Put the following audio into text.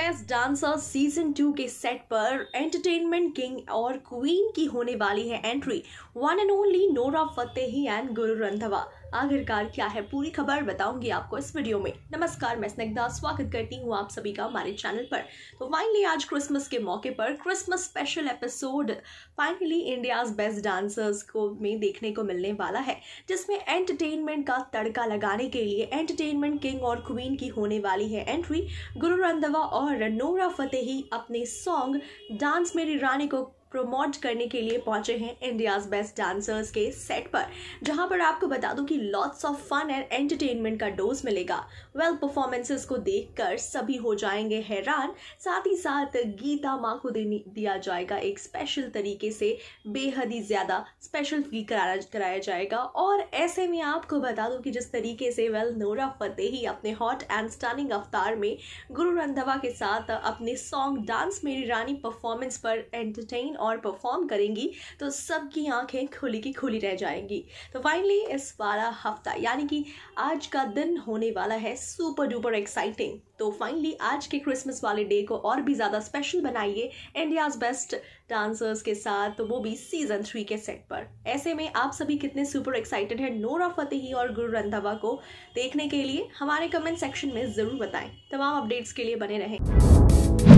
best dancer season two के set पर entertainment king और क्वीन की होने वाली है entry one and only Nora Fatehi and Guru Randhawa आखिरकार क्या है पूरी खबर बताऊंगी आपको इस वीडियो में नमस्कार मैं स्नेगदा स्वागत करती हूँ आप सभी का हमारे चैनल पर तो फाइनली आज क्रिसमस के मौके पर Christmas special episode finally India's best dancers को में देखने को मिलने वाला है जिसमें एंटरटेनमेंट का तड़का लगाने के लिए एंटरटेनमेंट किंग और क्वीन की होने वाली है एंट्री गुरु रंधवा और रनोरा फतेही अपने सॉन्ग डांस मेरी रानी को प्रमोट करने के लिए पहुंचे हैं इंडियाज बेस्ट डांसर्स के सेट पर जहां पर आपको बता दूं कि lots of fun and entertainment का डोज मिलेगा वेल well, परफॉर्मेंसेस को देखकर सभी हो जाएंगे हैरान साथ ही साथ गीता माँ को दिया जाएगा एक स्पेशल तरीके से बेहद ही ज़्यादा स्पेशल फील कराया कराया जाएगा और ऐसे में आपको बता दूँ कि जिस तरीके से वेल well, नोरा फतेही अपने हॉट एंड स्टनिंग अवतार में गुरु रंधवा के साथ अपने song dance Meri Rani performance पर एंटरटेन और परफॉर्म करेंगी तो सबकी आंखें खुली की खुली रह जाएंगी तो फाइनली इस वाला हफ्ता यानी कि आज का दिन होने वाला है सुपर डुपर एक्साइटिंग तो फाइनली आज के क्रिसमस वाले डे को और भी ज़्यादा स्पेशल बनाइए इंडियाज़ बेस्ट डांसर्स के साथ तो वो भी सीजन थ्री के सेट पर ऐसे में आप सभी कितने सुपर एक्साइटेड हैं नोरा फतेही और गुरु रंधावा को देखने के लिए हमारे कमेंट सेक्शन में ज़रूर बताएं तमाम अपडेट्स के लिए बने रहें